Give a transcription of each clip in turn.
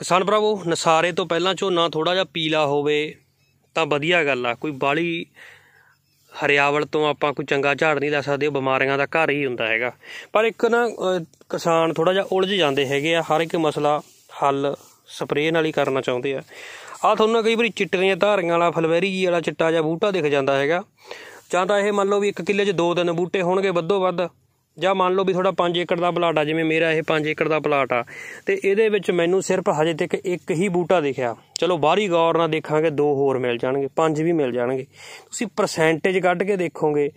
ਕਿਸਾਨ ਭਰਾਵੋ ਨਸਾਰੇ ਤੋਂ ਪਹਿਲਾਂ ਝੋਨਾ ਥੋੜਾ ਜਿਹਾ ਪੀਲਾ ਹੋਵੇ ਤਾਂ ਵਧੀਆ ਗੱਲ ਆ ਕੋਈ ਬਾਲੀ ਹਰਿਆਵਲ ਤੋਂ ਆਪਾਂ ਕੋਈ ਚੰਗਾ ਝਾੜ ਨਹੀਂ ਲੈ ਸਕਦੇ ਉਹ ਬਿਮਾਰੀਆਂ ਦਾ ਘਰ ਹੀ ਹੁੰਦਾ ਹੈਗਾ ਪਰ ਇੱਕ ਨਾ ਕਿਸਾਨ ਥੋੜਾ ਜਿਹਾ ਉਲਝ ਜਾਂਦੇ ਹੈਗੇ ਆ ਹਰ ਇੱਕ ਮਸਲਾ ਹੱਲ ਸਪਰੇਅ ਨਾਲ ਹੀ ਕਰਨਾ ਚਾਹੁੰਦੇ ਆ ਆ ਤੁਹਾਨੂੰ ਕਈ ਵਾਰੀ ਚਿੱਟੀਆਂ ਧਾਰੀਆਂ ਵਾਲਾ ਫਲਵੈਰੀ ਜੀ ਵਾਲਾ ਚਿੱਟਾ ਜਿਹਾ ਬੂਟਾ ਦਿਖ ਜਾਂਦਾ ਹੈਗਾ ਜਾਂ ਤਾਂ ਇਹ ਮੰਨ ਲਓ ਵੀ 1 ਕਿੱਲੇ 'ਚ 2 3 ਬੂਟੇ ਹੋਣਗੇ ਵੱਧੋ ਵੱਧ ਜਾਂ ਮੰਨ ਲਓ ਵੀ ਤੁਹਾਡਾ 5 ਏਕੜ ਦਾ ਪਲਾਟ ਆ ਜਿਵੇਂ ਮੇਰਾ ਇਹ 5 ਏਕੜ ਦਾ ਪਲਾਟ ਆ ਤੇ ਇਹਦੇ ਵਿੱਚ ਮੈਨੂੰ ਸਿਰਫ ਹਜੇ ਤੱਕ ਇੱਕ ਹੀ ਬੂਟਾ ਦਿਖਿਆ ਚਲੋ ਬਾਹਰੀ ਗੌਰ ਨਾਲ ਦੇਖਾਂਗੇ ਦੋ ਹੋਰ ਮਿਲ ਜਾਣਗੇ ਪੰਜ ਵੀ ਮਿਲ ਜਾਣਗੇ ਤੁਸੀਂ ਪਰਸੈਂਟੇਜ ਕੱਢ ਕੇ ਦੇਖੋਗੇ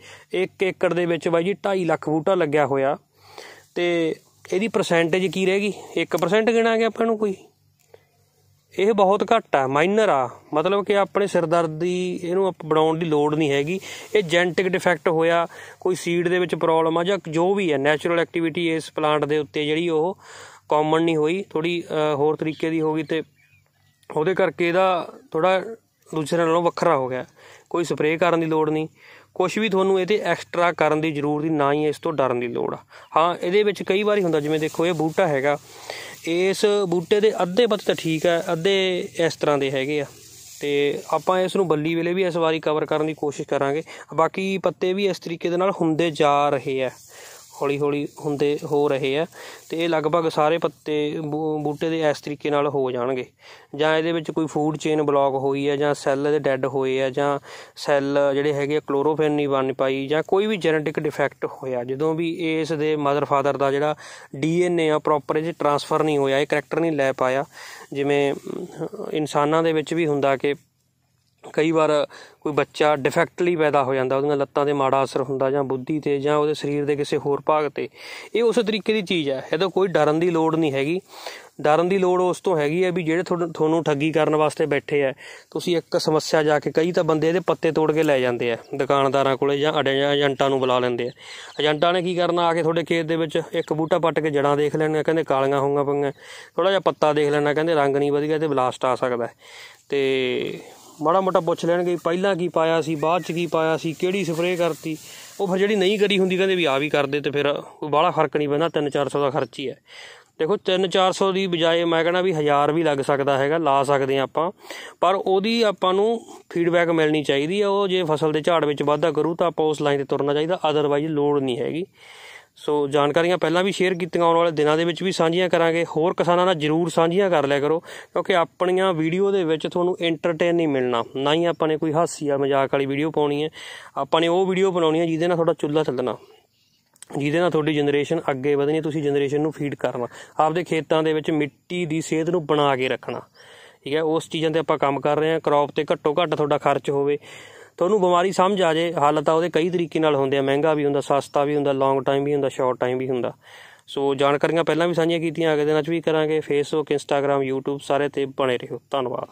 1 ਏਕੜ ਦੇ ਵਿੱਚ ਬਾਈ ਜੀ 2.5 ਲੱਖ ਬੂਟਾ ਲੱਗਿਆ ਹੋਇਆ ਤੇ ਇਹਦੀ ਪਰਸੈਂਟੇਜ ਕੀ ਰਹੇਗੀ 1% ਗਿਣਾਂਗੇ ਆਪਾਂ ਨੂੰ ਕੋਈ ਇਹ ਬਹੁਤ ਘੱਟ ਆ ਮਾਈਨਰ ਆ ਮਤਲਬ ਕਿ ਆਪਣੇ ਸਿਰਦਰਦ ਦੀ ਇਹਨੂੰ ਬਣਾਉਣ ਦੀ ਲੋੜ ਨਹੀਂ ਹੈਗੀ ਇਹ ਜੈਨਟਿਕ ਡਿਫੈਕਟ ਹੋਇਆ ਕੋਈ ਸੀਡ ਦੇ ਵਿੱਚ ਪ੍ਰੋਬਲਮ ਆ ਜਾਂ ਜੋ ਵੀ ਹੈ ਨੈਚੁਰਲ ਐਕਟੀਵਿਟੀ ਇਸ ਪਲਾਂਟ ਦੇ ਉੱਤੇ ਜਿਹੜੀ ਉਹ ਕਾਮਨ ਨਹੀਂ ਹੋਈ ਥੋੜੀ ਹੋਰ ਤਰੀਕੇ ਦੀ ਹੋ ਗਈ ਤੇ ਉਹਦੇ ਕਰਕੇ ਇਹਦਾ ਥੋੜਾ ਦੂਸਰੇ ਨਾਲੋਂ ਵੱਖਰਾ ਹੋ ਗਿਆ ਕੋਈ ਸਪਰੇਅ ਕਰਨ ਦੀ ਲੋੜ ਨਹੀਂ ਕੁਝ ਵੀ ਤੁਹਾਨੂੰ ਇਹਦੇ ਐਕਸਟਰਾ ਕਰਨ ਦੀ ਜ਼ਰੂਰਤ ਨਹੀਂ ਨਾ ਹੀ ਇਸ ਤੋਂ ਡਰਨ ਦੀ ਲੋੜ ਆ ਹਾਂ ਇਹਦੇ ਵਿੱਚ ਕਈ ਵਾਰੀ ਹੁੰਦਾ ਜਿਵੇਂ ਦੇਖੋ ਇਹ ਬੂਟਾ ਹੈਗਾ ਇਸ ਬੂਟੇ ਦੇ ਅੱਧੇ ਪੱਤੇ ਤਾਂ ਠੀਕ ਆ ਅੱਧੇ ਇਸ ਤਰ੍ਹਾਂ ਦੇ ਹੈਗੇ ਆ ਤੇ ਆਪਾਂ ਇਸ ਨੂੰ ਬੱਲੀ ਵੇਲੇ ਵੀ ਇਸ ਵਾਰੀ ਕਵਰ ਕਰਨ ਦੀ ਕੋਸ਼ਿਸ਼ ਕਰਾਂਗੇ ਬਾਕੀ ਪੱਤੇ ਵੀ ਇਸ ਤਰੀਕੇ ਦੇ ਨਾਲ ਹੁੰਦੇ ਜਾ ਰਹੇ ਆ ਹੌਲੀ ਹੌਲੀ ਹੁੰਦੇ ਹੋ ਰਹੇ ਆ ਤੇ ਇਹ ਲਗਭਗ ਸਾਰੇ ਪੱਤੇ ਬੂਟੇ ਦੇ ਇਸ ਤਰੀਕੇ ਨਾਲ ਹੋ ਜਾਣਗੇ ਜਾਂ ਇਹਦੇ ਵਿੱਚ ਕੋਈ ਫੂਡ ਚੇਨ ਬਲੌਕ ਹੋਈ ਹੈ ਜਾਂ ਸੈੱਲ ਦੇ ਡੈੱਡ ਹੋਏ ਆ ਜਾਂ ਸੈੱਲ ਜਿਹੜੇ ਹੈਗੇ ਕਲੋਰੋਫਿਨ ਨਹੀਂ ਬਣ ਪਾਈ ਜਾਂ ਕੋਈ ਵੀ ਜੈਨੇਟਿਕ ਡਿਫੈਕਟ ਹੋਇਆ ਜਦੋਂ ਵੀ ਇਸ ਦੇ ਮਦਰ ਫਾਦਰ ਦਾ ਜਿਹੜਾ ਡੀਐਨਏ ਆ ਪ੍ਰੋਪਰ ਇਹ ਟ੍ਰਾਂਸਫਰ ਨਹੀਂ ਹੋਇਆ ਇਹ ਕੈਰੈਕਟਰ ਨਹੀਂ ਲੈ ਪਾਇਆ ਜਿਵੇਂ ਇਨਸਾਨਾਂ ਦੇ ਵਿੱਚ ਵੀ ਹੁੰਦਾ ਕਿ ਕਈ ਵਾਰ ਕੋਈ ਬੱਚਾ ਡਿਫੈਕਟਲੀ ਪੈਦਾ ਹੋ ਜਾਂਦਾ ਉਹਦੀਆਂ ਲੱਤਾਂ ਤੇ ਮਾੜਾ ਅਸਰ ਹੁੰਦਾ ਜਾਂ ਬੁੱਧੀ ਤੇ ਜਾਂ ਉਹਦੇ ਸਰੀਰ ਦੇ ਕਿਸੇ ਹੋਰ ਭਾਗ ਤੇ ਇਹ ਉਸੇ ਤਰੀਕੇ ਦੀ ਚੀਜ਼ ਹੈ ਇਹਦਾ ਕੋਈ ਡਰਨ ਦੀ ਲੋੜ ਨਹੀਂ ਹੈਗੀ ਡਰਨ ਦੀ ਲੋੜ ਉਸ ਤੋਂ ਹੈਗੀ ਹੈ ਵੀ ਜਿਹੜੇ ਤੁਹਾਨੂੰ ਠੱਗੀ ਕਰਨ ਵਾਸਤੇ ਬੈਠੇ ਆ ਤੁਸੀਂ ਇੱਕ ਸਮੱਸਿਆ ਜਾ ਕੇ ਕਈ ਤਾਂ ਬੰਦੇ ਇਹਦੇ ਪੱਤੇ ਤੋੜ ਕੇ ਲੈ ਜਾਂਦੇ ਆ ਦੁਕਾਨਦਾਰਾਂ ਕੋਲੇ ਜਾਂ ਏਜੰਟਾਂ ਨੂੰ ਬੁਲਾ ਲੈਂਦੇ ਆ ਏਜੰਟਾਂ ਨੇ ਕੀ ਕਰਨਾ ਆ ਕੇ ਤੁਹਾਡੇ ਖੇਤ ਦੇ ਵਿੱਚ ਇੱਕ ਬੂਟਾ ਪੱਟ ਕੇ ਜੜਾਂ ਦੇਖ ਲੈਣਗੇ ਕਹਿੰਦੇ ਕਾਲੀਆਂ ਹੋਈਆਂ ਪਈਆਂ ਥੋੜਾ ਜਿਹਾ ਪੱਤਾ ਦੇਖ ਲੈਣਾ ਕਹਿੰਦੇ ਰੰਗ ਨਹੀਂ ਵਧੀਆ ਤੇ ਬਲਾਸਟ ਆ ਸਕਦਾ ਤੇ ਮਾੜਾ ਮੋਟਾ ਪੁੱਛ ਲੈਣਗੇ ਪਹਿਲਾਂ ਕੀ ਪਾਇਆ ਸੀ ਬਾਅਦ ਚ ਕੀ ਪਾਇਆ ਸੀ ਕਿਹੜੀ ਸਪਰੇਅ ਕਰਤੀ ਉਹ ਫਿਰ ਜਿਹੜੀ ਨਹੀਂ ਕਰੀ ਹੁੰਦੀ ਕਹਿੰਦੇ ਵੀ ਆ ਵੀ ਕਰਦੇ ਤੇ ਫਿਰ ਬਾਹਲਾ ਫਰਕ ਨਹੀਂ ਪੈਂਦਾ 3-400 ਦਾ ਖਰਚ ਹੀ ਹੈ ਦੇਖੋ 3-400 ਦੀ ਬਜਾਏ ਮੈਂ ਕਹਿੰਦਾ ਵੀ 1000 ਵੀ ਲੱਗ ਸਕਦਾ ਹੈਗਾ ਲਾ ਸਕਦੇ ਆ ਆਪਾਂ ਪਰ ਉਹਦੀ ਆਪਾਂ ਨੂੰ ਫੀਡਬੈਕ ਮਿਲਣੀ ਚਾਹੀਦੀ ਹੈ ਉਹ ਜੇ ਫਸਲ ਦੇ ਝਾੜ ਵਿੱਚ ਵਾਧਾ ਕਰੂ ਤਾਂ ਆਪਾਂ ਉਸ ਲਾਈਨ ਤੇ ਤੁਰਨਾ ਚਾਹੀਦਾ ਅਦਰਵਾਈਜ਼ ਲੋੜ ਨਹੀਂ ਹੈਗੀ ਸੋ ਜਾਣਕਾਰੀਆਂ ਪਹਿਲਾਂ ਵੀ ਸ਼ੇਅਰ ਕੀਤੀਆਂ ਆਉਣ ਵਾਲੇ ਦਿਨਾਂ ਦੇ ਵਿੱਚ ਵੀ ਸਾਂਝੀਆਂ ਕਰਾਂਗੇ ਹੋਰ ਕਿਸਾਨਾਂ ਨਾਲ ਜਰੂਰ ਸਾਂਝੀਆਂ ਕਰ ਲਿਆ ਕਰੋ ਕਿਉਂਕਿ ਆਪਣੀਆਂ ਵੀਡੀਓ ਦੇ ਵਿੱਚ ਤੁਹਾਨੂੰ ਐਂਟਰਟੇਨ ਨਹੀਂ ਮਿਲਣਾ ਨਾ ਹੀ ਆਪਾਂ ਨੇ ਕੋਈ ਹਾਸੀਆ ਮਜ਼ਾਕ ਵਾਲੀ ਵੀਡੀਓ ਪਾਉਣੀ ਹੈ ਆਪਾਂ ਨੇ ਉਹ ਵੀਡੀਓ ਬਣਾਉਣੀ ਹੈ ਜਿਹਦੇ ਨਾਲ ਤੁਹਾਡਾ ਚੁੱਲ੍ਹਾ ਚੱਲਣਾ ਜਿਹਦੇ ਨਾਲ ਤੁਹਾਡੀ ਜਨਰੇਸ਼ਨ ਅੱਗੇ ਵਧਣੀ ਤੁਸੀਂ ਜਨਰੇਸ਼ਨ ਨੂੰ ਫੀਡ ਕਰਨਾ ਆਪਦੇ ਖੇਤਾਂ ਦੇ ਵਿੱਚ ਮਿੱਟੀ ਦੀ ਸਿਹਤ ਨੂੰ ਬਣਾ ਕੇ ਰੱਖਣਾ ਠੀਕ ਹੈ ਉਸ ਚੀਜ਼ਾਂ ਤੇ ਆਪਾਂ ਕੰਮ ਕਰ ਰਹੇ ਹਾਂ ਕ੍ਰੌਪ ਤੇ ਘੱਟੋ ਘੱਟ ਤੁਹਾਡਾ ਖਰਚ ਹੋਵੇ ਤੁਹਾਨੂੰ ਬਿਮਾਰੀ ਸਮਝ ਆ ਜੇ ਹਾਲਤ ਆ ਉਹਦੇ ਕਈ ਤਰੀਕੇ ਨਾਲ ਹੁੰਦੇ ਆ ਮਹਿੰਗਾ ਵੀ ਹੁੰਦਾ ਸਸਤਾ ਵੀ ਹੁੰਦਾ ਲੌਂਗ ਟਾਈਮ ਵੀ ਹੁੰਦਾ ਸ਼ਾਰਟ ਟਾਈਮ ਵੀ ਹੁੰਦਾ ਸੋ ਜਾਣਕਾਰੀਆਂ ਪਹਿਲਾਂ ਵੀ ਸਾਂਝੀਆਂ ਕੀਤੀਆਂ ਅਗਲੇ ਦਿਨਾਂ 'ਚ ਵੀ ਕਰਾਂਗੇ ਫੇਸਬੁੱਕ ਇੰਸਟਾਗ੍ਰam YouTube ਸਾਰੇ ਤੇ ਬਣੇ ਰਹੋ ਧੰਨਵਾਦ